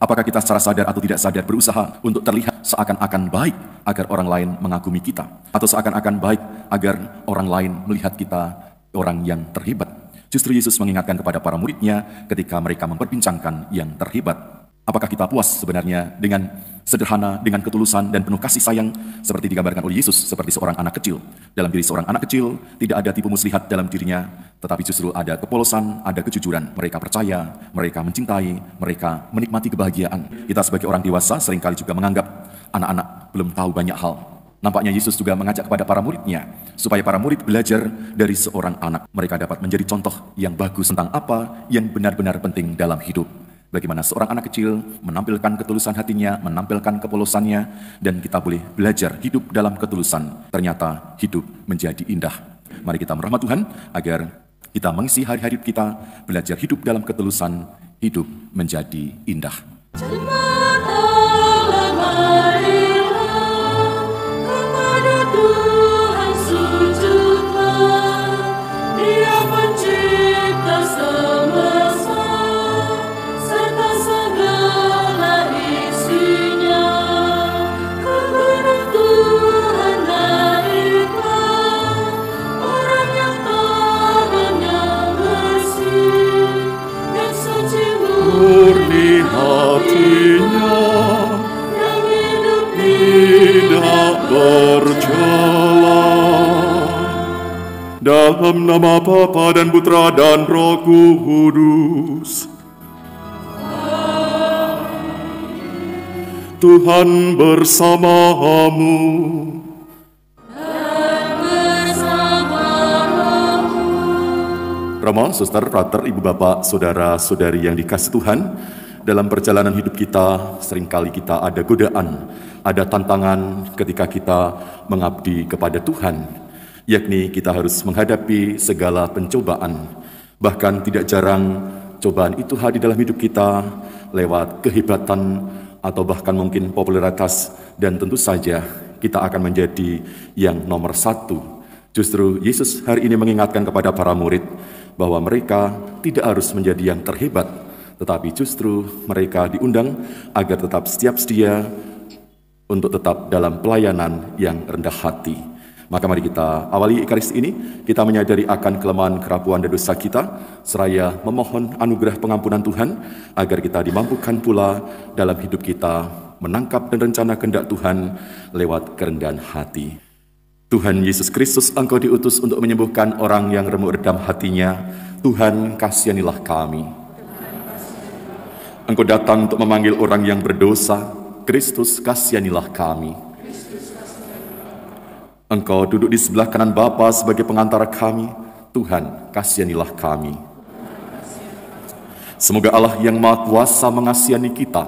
Apakah kita secara sadar atau tidak sadar berusaha untuk terlihat seakan-akan baik agar orang lain mengagumi kita? Atau seakan-akan baik agar orang lain melihat kita orang yang terhebat? Justru Yesus mengingatkan kepada para muridnya ketika mereka memperbincangkan yang terhebat. Apakah kita puas sebenarnya dengan sederhana, dengan ketulusan dan penuh kasih sayang seperti digambarkan oleh Yesus seperti seorang anak kecil. Dalam diri seorang anak kecil tidak ada tipu muslihat dalam dirinya, tetapi justru ada kepolosan, ada kejujuran. Mereka percaya, mereka mencintai, mereka menikmati kebahagiaan. Kita sebagai orang dewasa seringkali juga menganggap anak-anak belum tahu banyak hal, Nampaknya Yesus juga mengajak kepada para muridnya, supaya para murid belajar dari seorang anak. Mereka dapat menjadi contoh yang bagus tentang apa yang benar-benar penting dalam hidup. Bagaimana seorang anak kecil menampilkan ketulusan hatinya, menampilkan kepolosannya, dan kita boleh belajar hidup dalam ketulusan. Ternyata hidup menjadi indah. Mari kita merahmat Tuhan agar kita mengisi hari-hari kita, belajar hidup dalam ketulusan, hidup menjadi indah. Jumlah. dalam nama Bapa dan Putra dan Roh Kudus. Amin. Tuhan bersamamu. Dan Romo, suster, frater, ibu bapak, saudara-saudari yang dikasih Tuhan, dalam perjalanan hidup kita seringkali kita ada godaan, ada tantangan ketika kita mengabdi kepada Tuhan yakni kita harus menghadapi segala pencobaan. Bahkan tidak jarang cobaan itu hadir dalam hidup kita lewat kehebatan atau bahkan mungkin popularitas dan tentu saja kita akan menjadi yang nomor satu. Justru Yesus hari ini mengingatkan kepada para murid bahwa mereka tidak harus menjadi yang terhebat, tetapi justru mereka diundang agar tetap setiap sedia untuk tetap dalam pelayanan yang rendah hati. Maka mari kita awali Ekaristi ini, kita menyadari akan kelemahan, kerapuan, dan dosa kita, seraya memohon anugerah pengampunan Tuhan, agar kita dimampukan pula dalam hidup kita menangkap dan rencana kehendak Tuhan lewat kerendahan hati. Tuhan Yesus Kristus, Engkau diutus untuk menyembuhkan orang yang remuk redam hatinya. Tuhan, kasihanilah kami. Engkau datang untuk memanggil orang yang berdosa. Kristus, kasihanilah kami. Engkau duduk di sebelah kanan Bapa sebagai pengantara kami. Tuhan, kasihanilah kami. Semoga Allah yang Maha Kuasa mengasihani kita,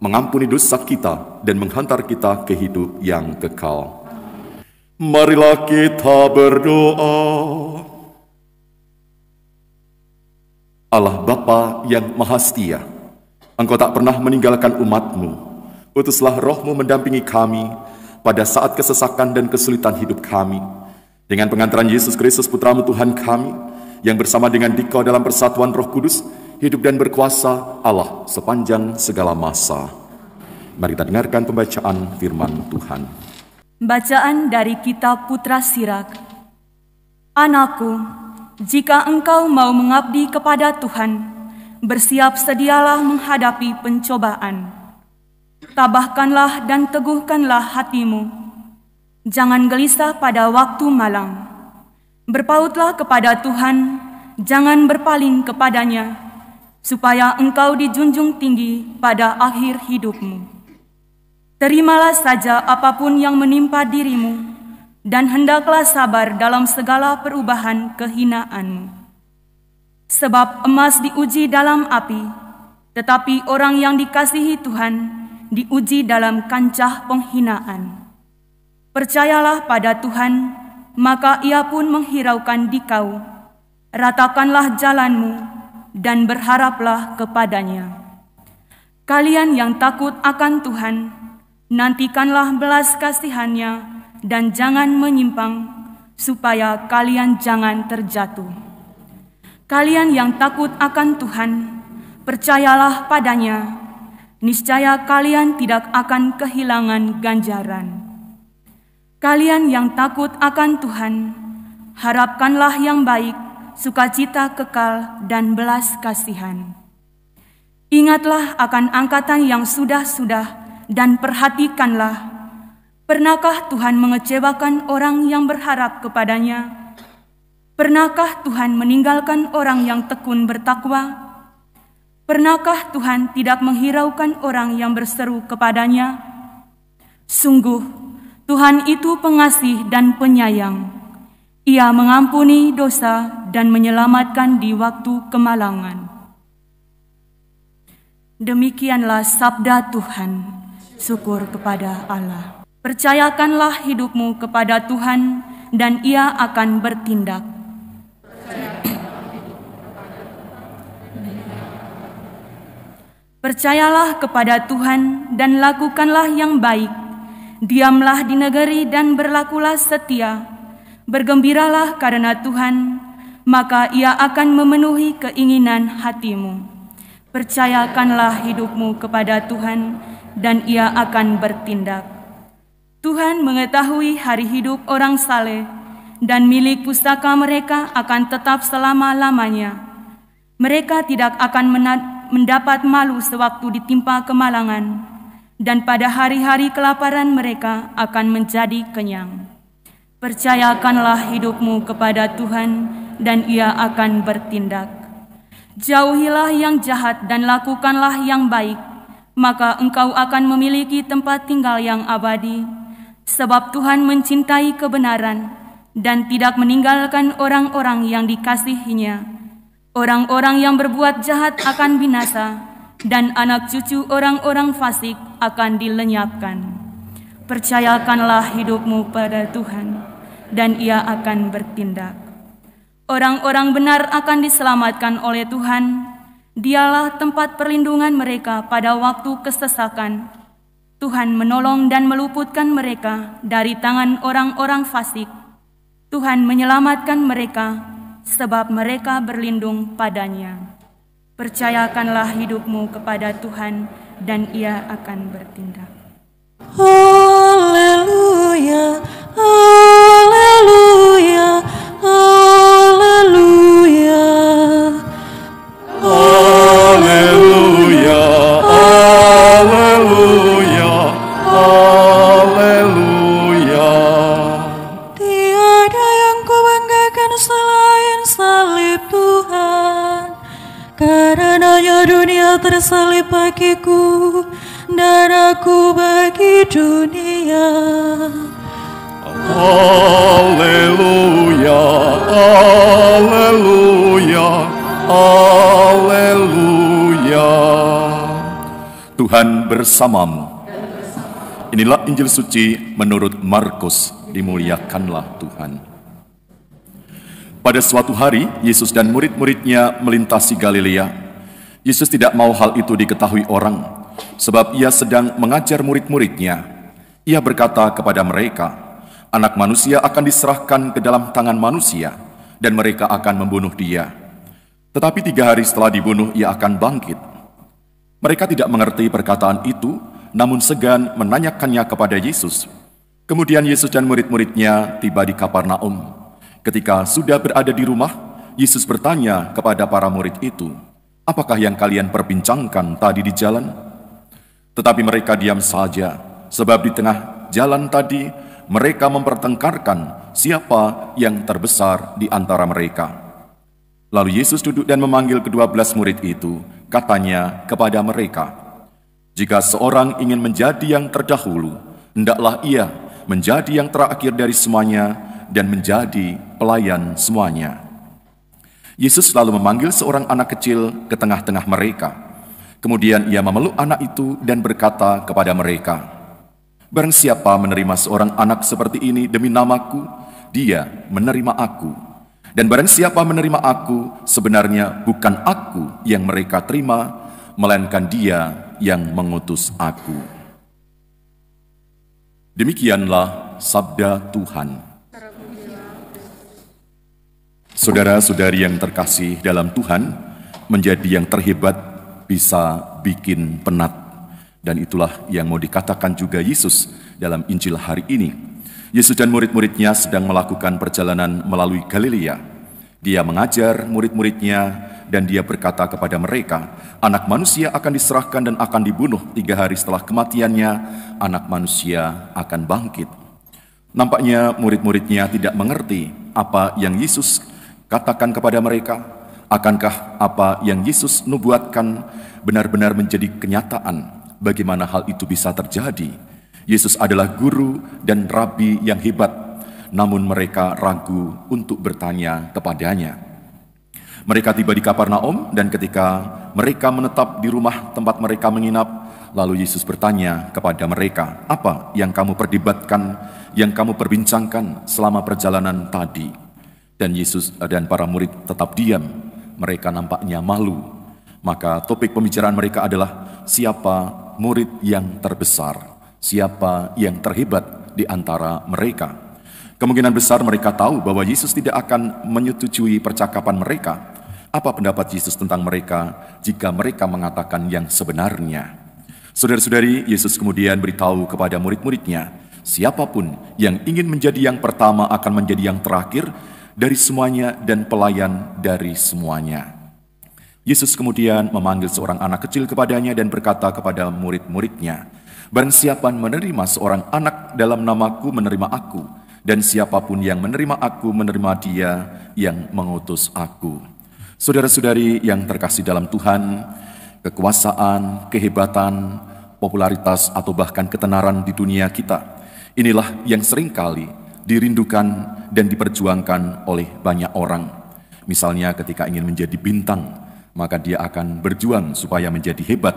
mengampuni dosa kita, dan menghantar kita ke hidup yang kekal. Marilah kita berdoa. Allah Bapa yang Maha Setia, Engkau tak pernah meninggalkan umatmu. Utuslah rohmu mendampingi kami, pada saat kesesakan dan kesulitan hidup kami. Dengan pengantaran Yesus Kristus Putramu Tuhan kami, yang bersama dengan Dikau dalam persatuan roh kudus, hidup dan berkuasa Allah sepanjang segala masa. Mari kita dengarkan pembacaan firman Tuhan. Bacaan dari kitab Putra Sirak. Anakku, jika engkau mau mengabdi kepada Tuhan, bersiap sedialah menghadapi pencobaan tabahkanlah dan teguhkanlah hatimu. Jangan gelisah pada waktu malam. Berpautlah kepada Tuhan, jangan berpaling kepadanya, supaya engkau dijunjung tinggi pada akhir hidupmu. Terimalah saja apapun yang menimpa dirimu, dan hendaklah sabar dalam segala perubahan kehinaanmu. Sebab emas diuji dalam api, tetapi orang yang dikasihi Tuhan diuji dalam kancah penghinaan. Percayalah pada Tuhan, maka ia pun menghiraukan dikau. Ratakanlah jalanmu dan berharaplah kepadanya. Kalian yang takut akan Tuhan, nantikanlah belas kasihannya dan jangan menyimpang, supaya kalian jangan terjatuh. Kalian yang takut akan Tuhan, percayalah padanya, niscaya kalian tidak akan kehilangan ganjaran. Kalian yang takut akan Tuhan, harapkanlah yang baik, sukacita kekal, dan belas kasihan. Ingatlah akan angkatan yang sudah-sudah, dan perhatikanlah, pernahkah Tuhan mengecewakan orang yang berharap kepadanya? Pernahkah Tuhan meninggalkan orang yang tekun bertakwa? Pernahkah Tuhan tidak menghiraukan orang yang berseru kepadanya? Sungguh, Tuhan itu pengasih dan penyayang. Ia mengampuni dosa dan menyelamatkan di waktu kemalangan. Demikianlah sabda Tuhan. Syukur kepada Allah. Percayakanlah hidupmu kepada Tuhan, dan Ia akan bertindak. Percayalah kepada Tuhan dan lakukanlah yang baik. Diamlah di negeri dan berlakulah setia. Bergembiralah karena Tuhan, maka Ia akan memenuhi keinginan hatimu. Percayakanlah hidupmu kepada Tuhan, dan Ia akan bertindak. Tuhan mengetahui hari hidup orang saleh, dan milik pustaka mereka akan tetap selama-lamanya. Mereka tidak akan menat mendapat malu sewaktu ditimpa kemalangan, dan pada hari-hari kelaparan mereka akan menjadi kenyang. Percayakanlah hidupmu kepada Tuhan, dan Ia akan bertindak. Jauhilah yang jahat dan lakukanlah yang baik, maka engkau akan memiliki tempat tinggal yang abadi, sebab Tuhan mencintai kebenaran dan tidak meninggalkan orang-orang yang dikasihinya Orang-orang yang berbuat jahat akan binasa, dan anak cucu orang-orang fasik akan dilenyapkan. Percayakanlah hidupmu pada Tuhan, dan Ia akan bertindak. Orang-orang benar akan diselamatkan oleh Tuhan. Dialah tempat perlindungan mereka pada waktu kesesakan. Tuhan menolong dan meluputkan mereka dari tangan orang-orang fasik. Tuhan menyelamatkan mereka sebab mereka berlindung padanya. Percayakanlah hidupmu kepada Tuhan, dan Ia akan bertindak. Haleluya, haleluya. Haleluya, haleluya. Tuhan bersamamu. Inilah Injil suci menurut Markus. Dimuliakanlah Tuhan. Pada suatu hari, Yesus dan murid-muridnya melintasi Galilea. Yesus tidak mau hal itu diketahui orang, sebab ia sedang mengajar murid-muridnya. Ia berkata kepada mereka, Anak manusia akan diserahkan ke dalam tangan manusia dan mereka akan membunuh dia. Tetapi tiga hari setelah dibunuh, ia akan bangkit. Mereka tidak mengerti perkataan itu, namun segan menanyakannya kepada Yesus. Kemudian Yesus dan murid-muridnya tiba di Kaparnaum. Ketika sudah berada di rumah, Yesus bertanya kepada para murid itu, Apakah yang kalian perbincangkan tadi di jalan? Tetapi mereka diam saja, sebab di tengah jalan tadi mereka mempertengkarkan siapa yang terbesar di antara mereka. Lalu Yesus duduk dan memanggil kedua belas murid itu, katanya kepada mereka, Jika seorang ingin menjadi yang terdahulu, hendaklah ia menjadi yang terakhir dari semuanya dan menjadi pelayan semuanya. Yesus lalu memanggil seorang anak kecil ke tengah-tengah mereka. Kemudian ia memeluk anak itu dan berkata kepada mereka, Barang siapa menerima seorang anak seperti ini demi namaku, dia menerima aku. Dan barang siapa menerima aku, sebenarnya bukan aku yang mereka terima, melainkan dia yang mengutus aku. Demikianlah sabda Tuhan. Saudara-saudari yang terkasih dalam Tuhan, menjadi yang terhebat bisa bikin penat dan itulah yang mau dikatakan juga Yesus dalam Injil hari ini. Yesus dan murid-muridnya sedang melakukan perjalanan melalui Galilea. Dia mengajar murid-muridnya dan dia berkata kepada mereka, Anak manusia akan diserahkan dan akan dibunuh tiga hari setelah kematiannya, anak manusia akan bangkit. Nampaknya murid-muridnya tidak mengerti apa yang Yesus katakan kepada mereka, akankah apa yang Yesus nubuatkan benar-benar menjadi kenyataan bagaimana hal itu bisa terjadi. Yesus adalah guru dan rabi yang hebat, namun mereka ragu untuk bertanya kepadanya. Mereka tiba di Kapernaum, dan ketika mereka menetap di rumah tempat mereka menginap, lalu Yesus bertanya kepada mereka, "Apa yang kamu perdebatkan, yang kamu perbincangkan selama perjalanan tadi?" Dan Yesus dan para murid tetap diam. Mereka nampaknya malu. Maka topik pembicaraan mereka adalah siapa murid yang terbesar, siapa yang terhebat di antara mereka. Kemungkinan besar mereka tahu bahwa Yesus tidak akan menyetujui percakapan mereka. Apa pendapat Yesus tentang mereka jika mereka mengatakan yang sebenarnya? Saudara-saudari, Yesus kemudian beritahu kepada murid-muridnya, siapapun yang ingin menjadi yang pertama akan menjadi yang terakhir dari semuanya dan pelayan dari semuanya. Yesus kemudian memanggil seorang anak kecil kepadanya dan berkata kepada murid-muridnya, Barang siapa menerima seorang anak dalam namaku menerima aku, dan siapapun yang menerima aku menerima dia yang mengutus aku. Saudara-saudari yang terkasih dalam Tuhan, kekuasaan, kehebatan, popularitas atau bahkan ketenaran di dunia kita, inilah yang seringkali dirindukan dan diperjuangkan oleh banyak orang. Misalnya ketika ingin menjadi bintang, maka dia akan berjuang supaya menjadi hebat.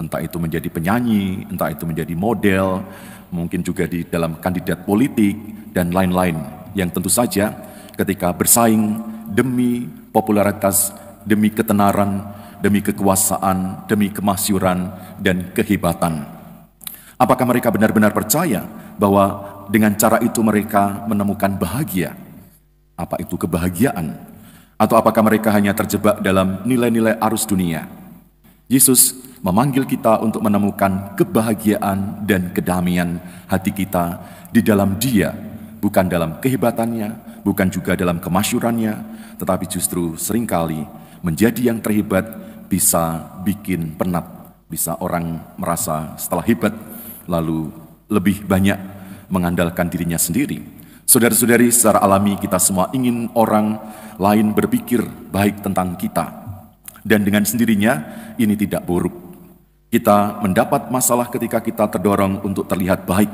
Entah itu menjadi penyanyi, entah itu menjadi model, mungkin juga di dalam kandidat politik, dan lain-lain. Yang tentu saja ketika bersaing demi popularitas, demi ketenaran, demi kekuasaan, demi kemasyuran, dan kehebatan. Apakah mereka benar-benar percaya bahwa dengan cara itu mereka menemukan bahagia? Apa itu kebahagiaan? Atau apakah mereka hanya terjebak dalam nilai-nilai arus dunia? Yesus memanggil kita untuk menemukan kebahagiaan dan kedamaian hati kita di dalam Dia, bukan dalam kehebatannya, bukan juga dalam kemasyurannya, tetapi justru seringkali menjadi yang terhebat bisa bikin penat, bisa orang merasa setelah hebat lalu lebih banyak mengandalkan dirinya sendiri Saudara-saudari, secara alami kita semua ingin orang lain berpikir baik tentang kita. Dan dengan sendirinya, ini tidak buruk. Kita mendapat masalah ketika kita terdorong untuk terlihat baik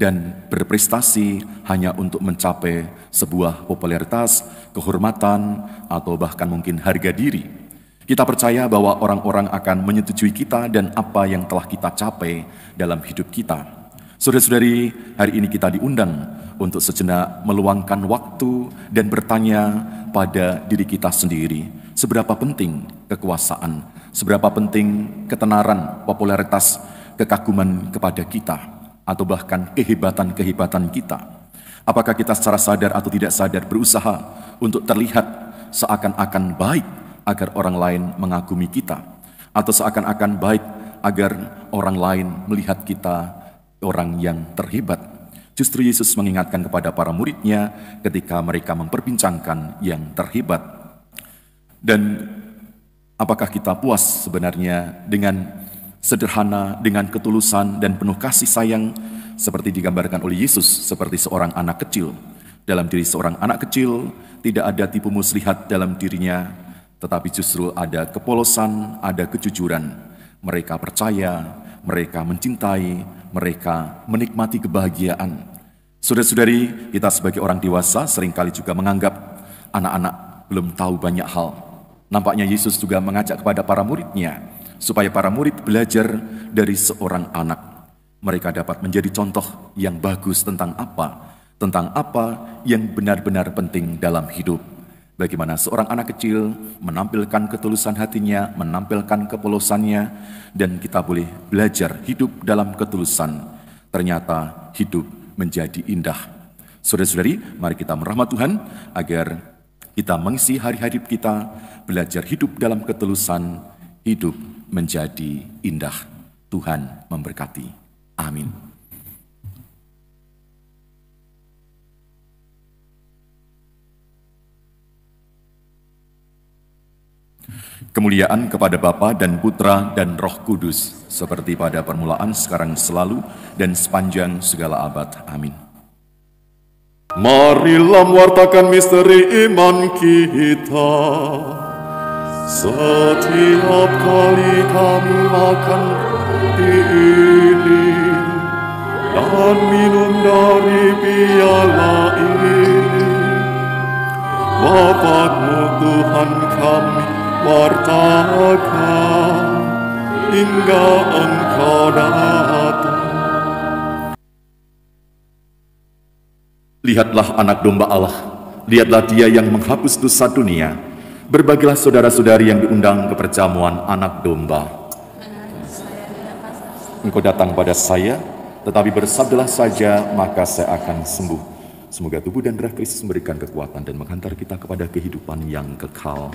dan berprestasi hanya untuk mencapai sebuah popularitas, kehormatan, atau bahkan mungkin harga diri. Kita percaya bahwa orang-orang akan menyetujui kita dan apa yang telah kita capai dalam hidup kita. Saudara-saudari, hari ini kita diundang untuk sejenak meluangkan waktu dan bertanya pada diri kita sendiri, seberapa penting kekuasaan, seberapa penting ketenaran, popularitas, kekaguman kepada kita, atau bahkan kehebatan-kehebatan kita. Apakah kita secara sadar atau tidak sadar berusaha untuk terlihat seakan-akan baik agar orang lain mengagumi kita, atau seakan-akan baik agar orang lain melihat kita orang yang terhebat. Justru Yesus mengingatkan kepada para muridnya ketika mereka memperbincangkan yang terhebat. Dan apakah kita puas sebenarnya dengan sederhana, dengan ketulusan dan penuh kasih sayang seperti digambarkan oleh Yesus seperti seorang anak kecil. Dalam diri seorang anak kecil tidak ada tipu muslihat dalam dirinya, tetapi justru ada kepolosan, ada kejujuran. Mereka percaya, mereka mencintai, mereka menikmati kebahagiaan. Saudara-saudari, kita sebagai orang dewasa seringkali juga menganggap anak-anak belum tahu banyak hal. Nampaknya Yesus juga mengajak kepada para muridnya, supaya para murid belajar dari seorang anak. Mereka dapat menjadi contoh yang bagus tentang apa, tentang apa yang benar-benar penting dalam hidup. Bagaimana seorang anak kecil menampilkan ketulusan hatinya, menampilkan kepolosannya, dan kita boleh belajar hidup dalam ketulusan. Ternyata hidup menjadi indah. Saudara-saudari, mari kita merahmat Tuhan agar kita mengisi hari-hari kita, belajar hidup dalam ketulusan, hidup menjadi indah. Tuhan memberkati. Amin. Kemuliaan kepada Bapa dan Putra dan Roh Kudus, seperti pada permulaan, sekarang, selalu, dan sepanjang segala abad. Amin. Marilah mewartakan misteri iman kita. Setiap kali kami makan roti ini dan minum dari piala ini, Bapakmu Tuhan kami wartakan hingga engkau datang. Lihatlah anak domba Allah, lihatlah dia yang menghapus dosa dunia. Berbagilah saudara-saudari yang diundang ke perjamuan anak domba. Engkau datang pada saya, tetapi bersabdalah saja, maka saya akan sembuh. Semoga tubuh dan darah Kristus memberikan kekuatan dan menghantar kita kepada kehidupan yang kekal.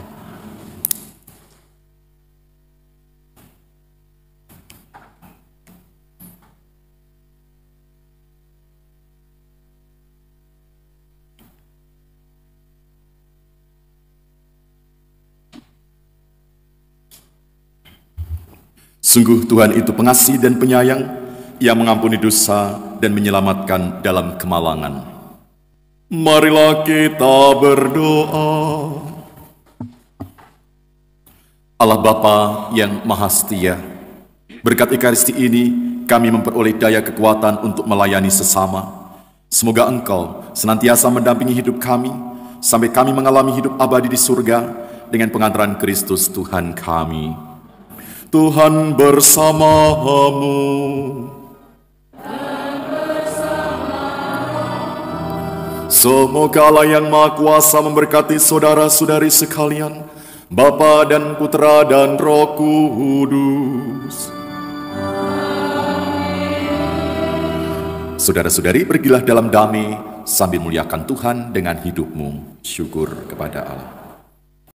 Sungguh Tuhan itu pengasih dan penyayang, ia mengampuni dosa dan menyelamatkan dalam kemalangan. Marilah kita berdoa. Allah Bapa yang Maha Setia, berkat Ekaristi ini kami memperoleh daya kekuatan untuk melayani sesama. Semoga Engkau senantiasa mendampingi hidup kami sampai kami mengalami hidup abadi di surga dengan pengantaran Kristus Tuhan kami. Tuhan bersamamu. Semoga Allah yang Maha Kuasa memberkati saudara-saudari sekalian, Bapa dan Putra dan Roh Kudus. Saudara-saudari, pergilah dalam damai sambil muliakan Tuhan dengan hidupmu. Syukur kepada Allah.